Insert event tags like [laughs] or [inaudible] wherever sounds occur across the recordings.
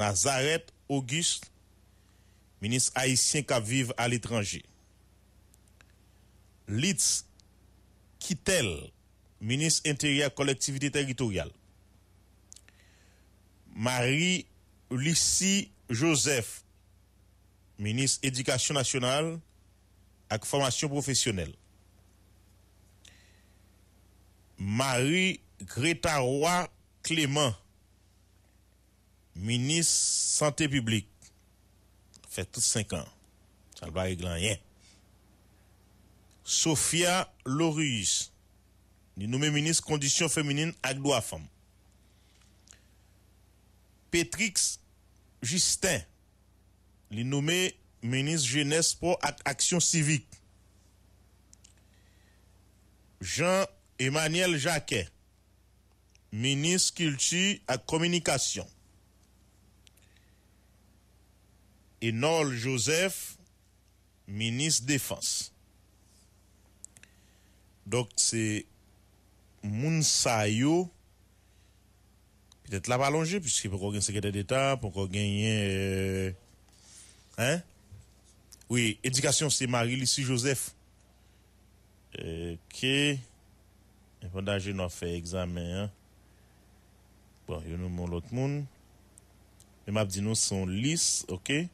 Nazareth Auguste, ministre haïtien qui vit à l'étranger. Litz Kittel, ministre intérieur collectivité territoriale. Marie Lucie Joseph, ministre éducation nationale et formation professionnelle. Marie Greta Roy Clément, Minis Santé Publique Fè tout 5 an Salba y glan yè Sofia Louris Li noume Minis Kondisyon Féminine ak doa fam Petrix Justin Li noume Minis Genèse Pro ak Aksyon Sivik Jean-Emmanuel Jacquet Minis Kulti ak Komunikasyon E nol Josef, minis defans. Dok se, moun sayo, petet la pa lonje, pwiske pou kon gen sekrede deta, pou kon genye, euh, hein? Oui, edikasyon se mari lisi Josef. Eh, ke, e fonda je nou bon, a fe examen, eh. Bon, yo nou moun lot moun. E map di nou son lis, okey?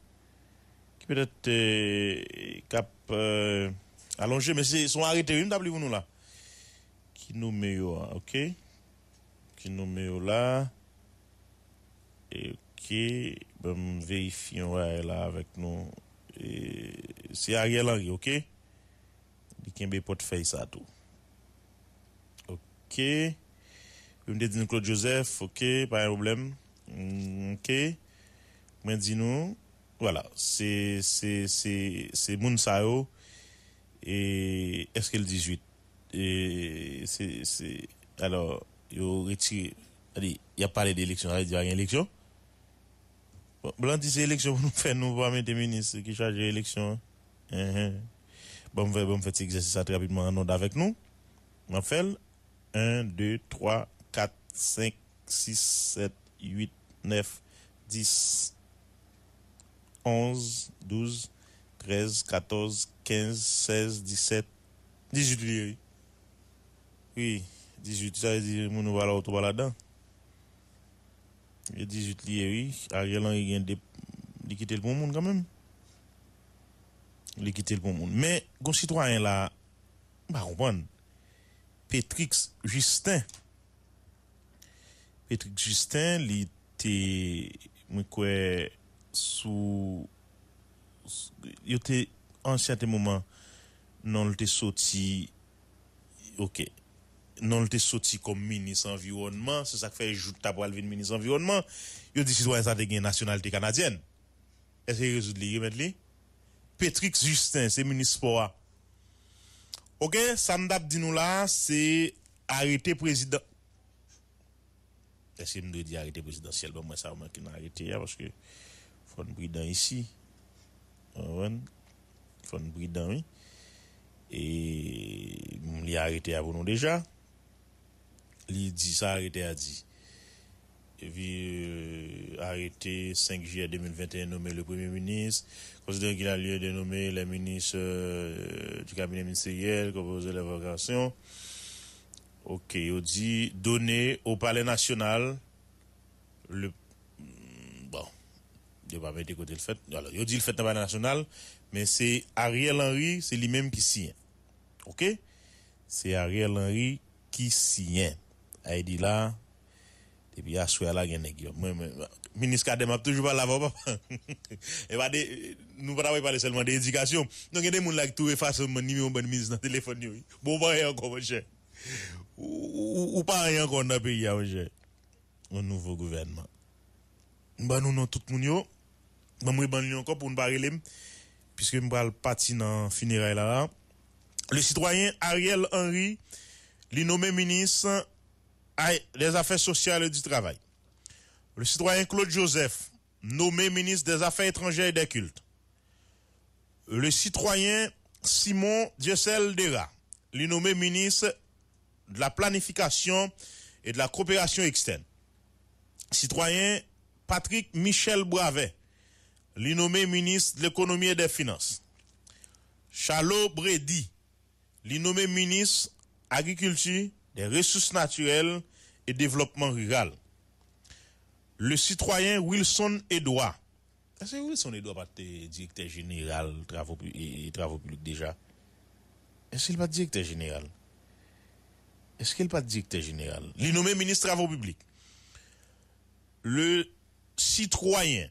Pe det kap alonje, me se son ari terim da plivoun nou la. Ki nou me yo a, ok? Ki nou me yo la. Ok, bemen verifiyon a e la avèk nou. Se ari alari, ok? Di kenbe potfèy sa a tou. Ok, bemen dedinou Claude Joseph, ok, pa yon problem, mm, ok. Ok, men dinou. Voilà, c'est Mounsao et est-ce Eskel 18. Et c'est. Alors, Il y a parlé d'élection, il n'y a rien d'élection. Bon, blanc dit c'est élection pour nous faire, nous pas mettre ministre qui charge l'élection. Hein? Uh-huh. Bon, on va exercice très rapidement en ordre avec nous. On fait 1, 2, 3, 4, 5, 6, 7, 8, 9, 10, 11, 12, 13, 14, 15, 16, 17, 18 liye. Oui, 18 liye, aye di moun wala woto wala dan. 18 liye, aye lan yi gen de, li kite l pou bon moun kamem. Li kite l pou bon moun. Me, goun chitwa yen la, mba rupan, Petrix Justin. Petrix Justin, li te mwen kwe... sous yo te en certain moment non le te sorti ok Non le te sorti comme ministre environnement C'est ça qui fait jout ta pour alvin ministre environnement yo dit si ça an nationalité nationalité canadienne est-ce que résolu rezoud li remettre li Patrick Justin c'est ministre sport a ok Sandap dit nous là, c'est arrêter président... Est-ce qu'il doit dire arrêté présidentiel Bon, moi, ça, moi, qui m'a arrêté, hein, parce que fon bridan ici. bridan oui. Et il a arrêté à nous déjà. Il dit ça arrêté a dit. Et puis, euh, arrêté 5 juillet 2021, nommé le premier ministre, considère qu'il a lieu de nommer les ministres euh, du cabinet ministériel, composé l'évocation Ok, il dit donner au palais national le je n'y a côté le fait. Alors, il a dit le fait dans nationale, mais c'est Ariel Henry, c'est lui-même qui signe. OK C'est Ariel Henry qui signe. Il dit là, et puis il a souhaité la le ministre Kadem a toujours [laughs] pas la voix, papa. Et nous ne parlons seulement d'éducation. Donc, il y a des gens qui trouvent facilement le numéro de ministre dans le téléphone. Bon, on rien encore, mon cher. Ou, pas rien encore dans le pays, hein, mon cher. Un nouveau gouvernement. Ben, nous, non, tout le monde, je vais pour ne pas puisque je vais là. Le citoyen Ariel Henry, lui nommé ministre des Affaires sociales et du travail. Le citoyen Claude Joseph, nommé ministre des Affaires étrangères et des cultes. Le citoyen Simon Diocel Dera, lui nommé ministre de la planification et de la coopération externe. Citoyen Patrick Michel Bravet, li ministre de l'économie et des finances. Charlot Bredi. li ministre agriculture, des ressources naturelles et développement rural. Le citoyen Wilson Edouard. Est-ce que Wilson Edouard pas directeur général et travaux publics déjà? Est-ce qu'il pas directeur général? Est-ce qu'il pas directeur général? L'innommé nommé ministre travaux publics. Le citoyen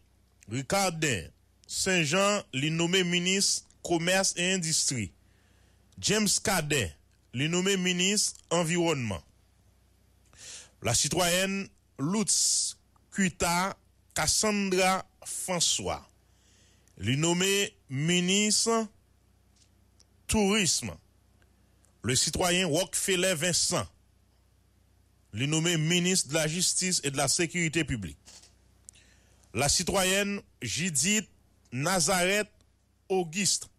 Ricardin, Saint-Jean le nommé ministre commerce et industrie. James Cadet le nommé ministre environnement. La citoyenne Lutz Kuta Cassandra François le nommé ministre tourisme. Le citoyen Rockefeller Vincent le nommé ministre de la justice et de la sécurité publique la citoyenne Judith Nazareth Auguste,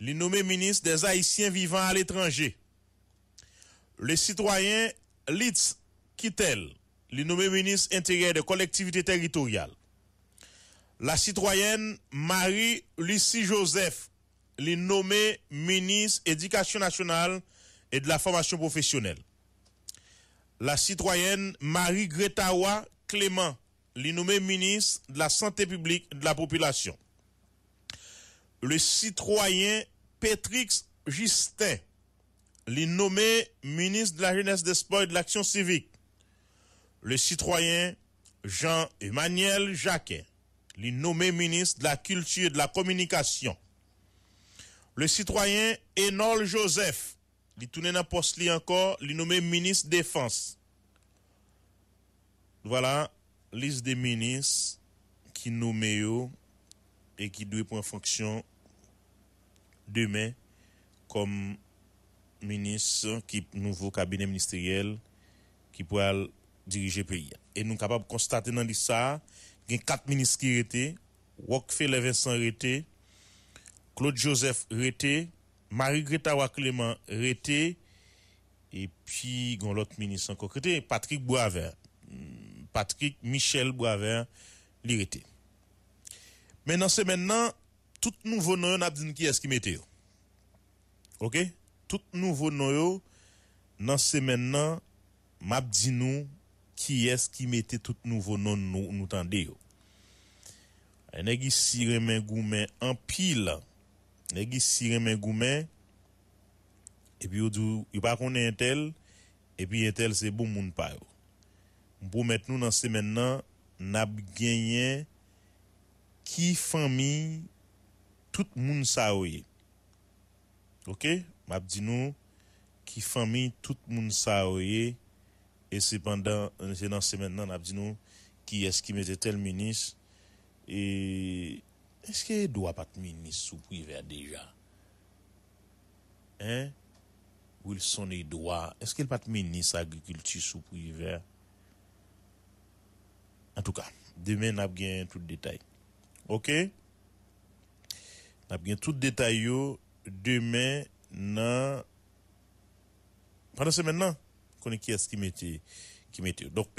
le nommé ministre des Haïtiens vivant à l'étranger. Le citoyen Litz Kittel, le nommé ministre intérieur des collectivités territoriales. La citoyenne Marie-Lucie Joseph, le nommé ministre éducation nationale et de la formation professionnelle. La citoyenne Marie-Gretawa Clément, li nommé ministre de la Santé publique de la population. Le citoyen Petrix Justin, li nommé ministre de la Jeunesse des Sports et de l'Action civique. Le citoyen Jean-Emmanuel Jacquet, li nommé ministre de la Culture et de la Communication. Le citoyen Enol Joseph, li tourné dans poste li encore, li nommé ministre défense. Voilà, liste des ministres qui nomment et qui doivent prendre fonction demain comme ministre qui nouveau cabinet ministériel qui pourra diriger le pays. Et nous sommes capables de constater dans ça, il y a quatre ministres qui étaient, Rockefeller Vincent Claude Joseph Rété, Marie-Greta Clément Rété, et puis, l'autre ministre Patrick Boisvert. Patrick, Michel, Boisvert, Lireté. Men nan semen nan, tout nouvo nou yo nan ap di nou ki eski mete yo. Ok? Tout nouvo nou yo nan semen nan, map di nou ki eski mete tout nouvo nou nou tan de yo. E negi si remen goumen an pi la. Negi si remen goumen. E pi yo di, yu pa konen entel, e pi entel se bon moun pa yo. Mpo met nou nan semen nan, nab genye ki fami tout moun sa ouye. Ok? Mab di nou ki fami tout moun sa ouye. E sepandan, nan semen nan, mab di nou ki eski mette tel menis. E eske e dwa pat menis sou pou iver deja? Hein? Ou il son e dwa? Eske e pat menis agikulti sou pou iver? An tou ka, demen nan ap gen tout detay. Ok? Nan ap gen tout detay yo, demen nan... Panan se men nan, konen ki as ki meti yo.